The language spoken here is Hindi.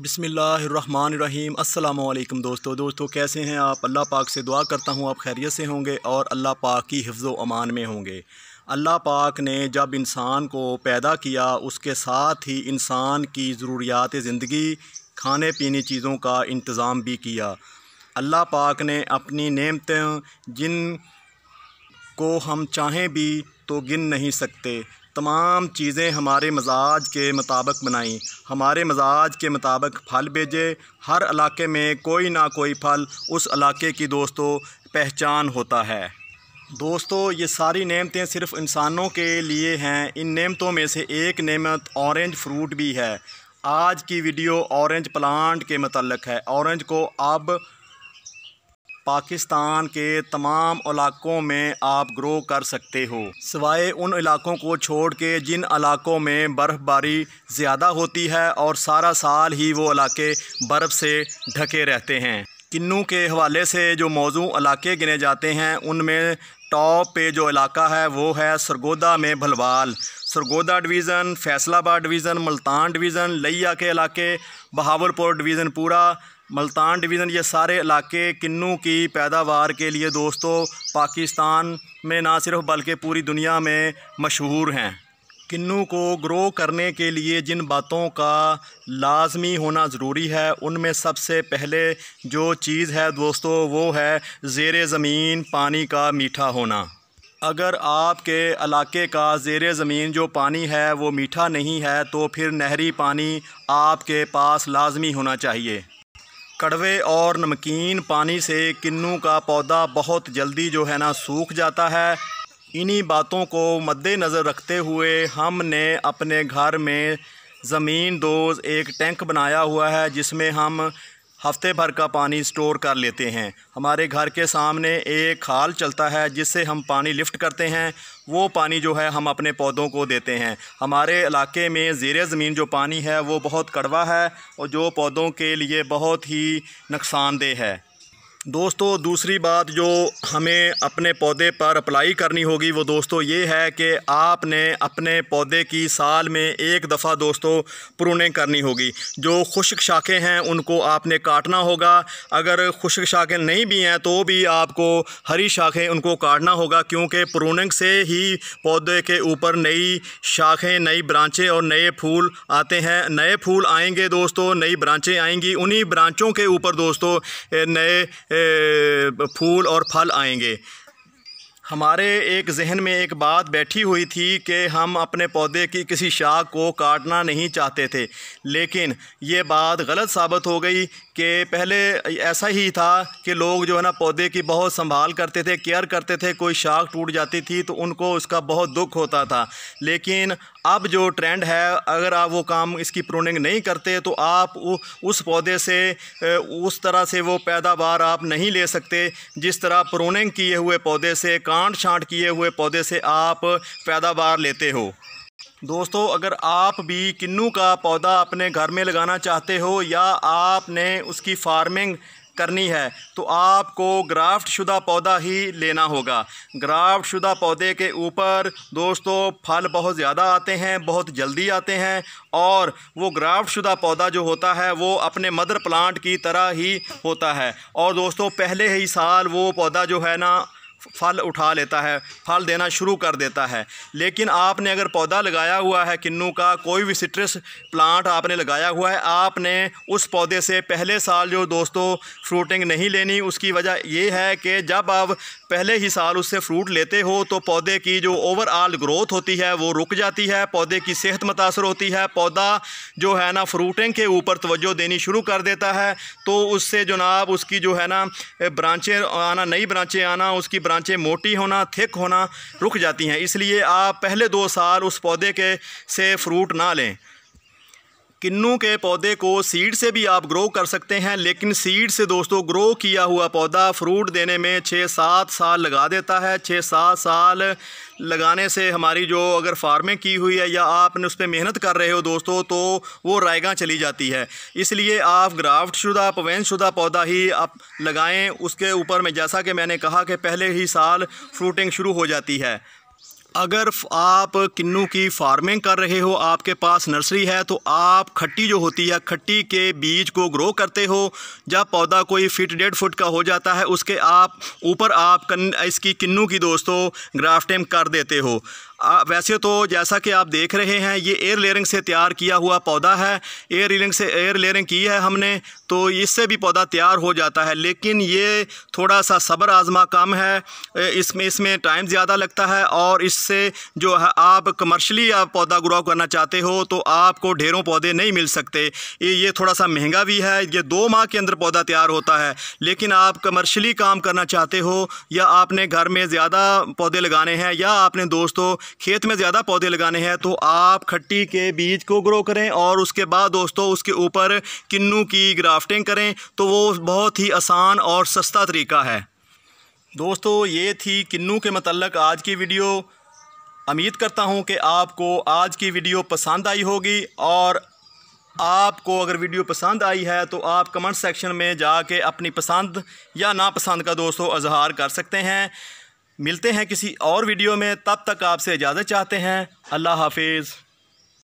बिसमीम् अल्लाम दोस्तों दोस्तों कैसे हैं आप अल्लाह पाक से दुआ करता हूँ आप खैरियत से होंगे और अल्लाह पाक की हिफ्ज़ अमान में होंगे अल्लाह पाक ने जब इंसान को पैदा किया उसके साथ ही इंसान की ज़रूरियात ज़िंदगी खाने पीने चीज़ों का इंतज़ाम भी किया अल्लाह पाक ने अपनी नेमतें जिन को हम चाहें भी तो गिन नहीं सकते तमाम चीज़ें हमारे मजाज के मुताबिक बनाई हमारे मजाज के मुताबिक फल भेजे हर इलाके में कोई ना कोई फल उस इलाके की दोस्तों पहचान होता है दोस्तों ये सारी नेमतें सिर्फ़ इंसानों के लिए हैं इन नेमतों में से एक नेमत ऑरेंज फ्रूट भी है आज की वीडियो ऑरेंज प्लांट के मतलब है ऑरेंज को अब पाकिस्तान के तमाम इलाकों में आप ग्रो कर सकते हो सिवाए उन इलाकों को छोड़ के जिन इलाकों में बर्फ़बारी ज़्यादा होती है और सारा साल ही वो इलाके बर्फ़ से ढके रहते हैं किन्नू के हवाले से जो मौजू इलाके गिने जाते हैं उनमें टॉप पे जो इलाका है वो है सरगोदा में Bhalwal Sargodha division Faisalabad division Multan division लिया के इलाके बहावलपुर डिवीज़न पूरा मल्तान डिवीज़न ये सारे इलाके किन्नू की पैदावार के लिए दोस्तों पाकिस्तान में ना सिर्फ बल्कि पूरी दुनिया में मशहूर हैं किन्नू को ग्रो करने के लिए जिन बातों का लाजमी होना ज़रूरी है उनमें सबसे पहले जो चीज़ है दोस्तों वो है ज़ेर ज़मीन पानी का मीठा होना अगर आपके इलाके का ज़ेर ज़मीन जो पानी है वो मीठा नहीं है तो फिर नहरी पानी आपके पास लाजमी होना चाहिए कड़वे और नमकीन पानी से किन्नू का पौधा बहुत जल्दी जो है ना सूख जाता है इन्हीं बातों को मद्देनज़र रखते हुए हमने अपने घर में ज़मीन दोज एक टैंक बनाया हुआ है जिसमें हम हफ्ते भर का पानी स्टोर कर लेते हैं हमारे घर के सामने एक खाल चलता है जिससे हम पानी लिफ्ट करते हैं वो पानी जो है हम अपने पौधों को देते हैं हमारे इलाके में ज़ेर ज़मीन जो पानी है वो बहुत कड़वा है और जो पौधों के लिए बहुत ही नुकसानदेह है दोस्तों दूसरी बात जो हमें अपने पौधे पर अप्लाई करनी होगी वो दोस्तों ये है कि आपने अपने पौधे की साल में एक दफ़ा दोस्तों प्रूनिंग करनी होगी जो खुश्क शाखें हैं उनको आपने काटना होगा अगर खुश्क शाखें नहीं भी हैं तो भी आपको हरी शाखें उनको काटना होगा क्योंकि प्रूनिंग से ही पौधे के ऊपर नई शाखें नई ब्रांचें और नए फूल आते हैं नए फूल आएंगे दोस्तों नई ब्रांचें आएंगी उन्हीं ब्रांचों के ऊपर दोस्तों नए फूल और फल आएंगे हमारे एक जहन में एक बात बैठी हुई थी कि हम अपने पौधे की किसी शाख को काटना नहीं चाहते थे लेकिन ये बात गलत साबित हो गई कि पहले ऐसा ही था कि लोग जो है ना पौधे की बहुत संभाल करते थे केयर करते थे कोई शाख टूट जाती थी तो उनको उसका बहुत दुख होता था लेकिन अब जो ट्रेंड है अगर आप वो काम इसकी प्रूनिंग नहीं करते तो आप उस पौधे से उस तरह से वो पैदावार आप नहीं ले सकते जिस तरह प्रूनिंग किए हुए पौधे से काम छांट छांट किए हुए पौधे से आप पैदावार लेते हो दोस्तों अगर आप भी किन्नू का पौधा अपने घर में लगाना चाहते हो या आपने उसकी फार्मिंग करनी है तो आपको ग्राफ्ट शुदा पौधा ही लेना होगा ग्राफ्ट शुदा पौधे के ऊपर दोस्तों फल बहुत ज़्यादा आते हैं बहुत जल्दी आते हैं और वो ग्राफ्ट शुदा पौधा जो होता है वो अपने मदर प्लांट की तरह ही होता है और दोस्तों पहले ही साल वो पौधा जो है ना फल उठा लेता है फल देना शुरू कर देता है लेकिन आपने अगर पौधा लगाया हुआ है किन्नू का कोई भी सिट्रस प्लांट आपने लगाया हुआ है आपने उस पौधे से पहले साल जो दोस्तों फ्रूटिंग नहीं लेनी उसकी वजह ये है कि जब आप पहले ही साल उससे फ्रूट लेते हो तो पौधे की जो ओवरऑल ग्रोथ होती है वो रुक जाती है पौधे की सेहत मुतासर होती है पौधा जो है ना फ्रूटिंग के ऊपर तोज्जो देनी शुरू कर देता है तो उससे जनाब उसकी जो है ना ब्रांचें आना नई ब्रांचें आना उसकी ब्रांचे ब्रांचें मोटी होना थिक होना रुक जाती हैं इसलिए आप पहले दो साल उस पौधे के से फ्रूट ना लें किन्नू के पौधे को सीड से भी आप ग्रो कर सकते हैं लेकिन सीड से दोस्तों ग्रो किया हुआ पौधा फ्रूट देने में छः सात साल लगा देता है छः सात साल लगाने से हमारी जो अगर फार्मिंग की हुई है या आपने उस पर मेहनत कर रहे हो दोस्तों तो वो रायगा चली जाती है इसलिए आप ग्राफ्ट शुदा पवैन शुदा पौधा ही आप लगाएं उसके ऊपर में जैसा कि मैंने कहा कि पहले ही साल फ्रूटिंग शुरू हो जाती है अगर आप किन्नू की फार्मिंग कर रहे हो आपके पास नर्सरी है तो आप खट्टी जो होती है खट्टी के बीज को ग्रो करते हो जब पौधा कोई फिट डेढ़ फुट का हो जाता है उसके आप ऊपर आप कन, इसकी किन्नू की दोस्तों ग्राफ्टिंग कर देते हो वैसे तो जैसा कि आप देख रहे हैं ये एयर लेयरिंग से तैयार किया हुआ पौधा है एयर लेयरिंग से एयर लेयरिंग की है हमने तो इससे भी पौधा तैयार हो जाता है लेकिन ये थोड़ा सा सब्र आज़मा कम है इसमें इसमें टाइम ज़्यादा लगता है और इससे जो है आप कमर्शली आप पौधा ग्रो करना चाहते हो तो आपको ढेरों पौधे नहीं मिल सकते ये थोड़ा सा महंगा भी है ये दो माह के अंदर पौधा तैयार होता है लेकिन आप कमर्शली काम करना चाहते हो या आपने घर में ज़्यादा पौधे लगाने हैं या आपने दोस्तों खेत में ज़्यादा पौधे लगाने हैं तो आप खट्टी के बीज को ग्रो करें और उसके बाद दोस्तों उसके ऊपर किन्नू की ग्राफ्टिंग करें तो वो बहुत ही आसान और सस्ता तरीका है दोस्तों ये थी किन्नू के मतलब आज की वीडियो उम्मीद करता हूँ कि आपको आज की वीडियो पसंद आई होगी और आपको अगर वीडियो पसंद आई है तो आप कमेंट सेक्शन में जाके अपनी पसंद या नापसंद का दोस्तों अजहार कर सकते हैं मिलते हैं किसी और वीडियो में तब तक आपसे इजाज़त चाहते हैं अल्लाह हाफिज़